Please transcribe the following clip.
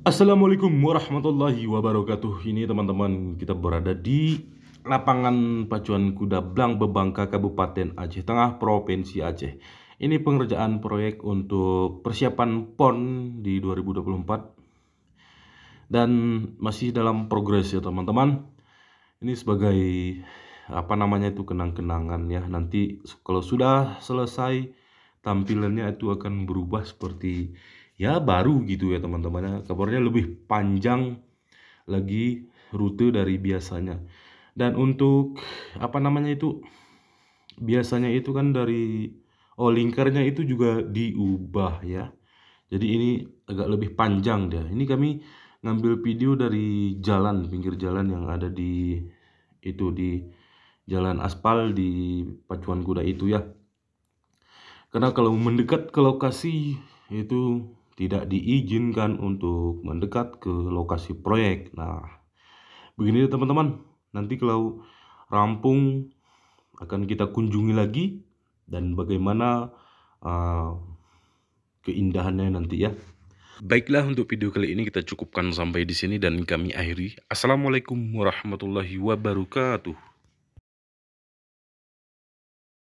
Assalamualaikum warahmatullahi wabarakatuh. Ini teman-teman kita berada di lapangan pacuan kuda Blang Bebangka Kabupaten Aceh Tengah Provinsi Aceh. Ini pengerjaan proyek untuk persiapan PON di 2024 dan masih dalam progres ya teman-teman. Ini sebagai apa namanya itu kenang-kenangan ya. Nanti kalau sudah selesai tampilannya itu akan berubah seperti ya baru gitu ya teman-teman ya kabarnya lebih panjang lagi rute dari biasanya dan untuk apa namanya itu biasanya itu kan dari oh lingkarnya itu juga diubah ya jadi ini agak lebih panjang dia ini kami ngambil video dari jalan pinggir jalan yang ada di itu di jalan aspal di pacuan kuda itu ya karena kalau mendekat ke lokasi itu tidak diizinkan untuk mendekat ke lokasi proyek. Nah, begini ya teman-teman. Nanti kalau rampung akan kita kunjungi lagi dan bagaimana uh, keindahannya nanti ya. Baiklah untuk video kali ini kita cukupkan sampai di sini dan kami akhiri. Assalamualaikum warahmatullahi wabarakatuh.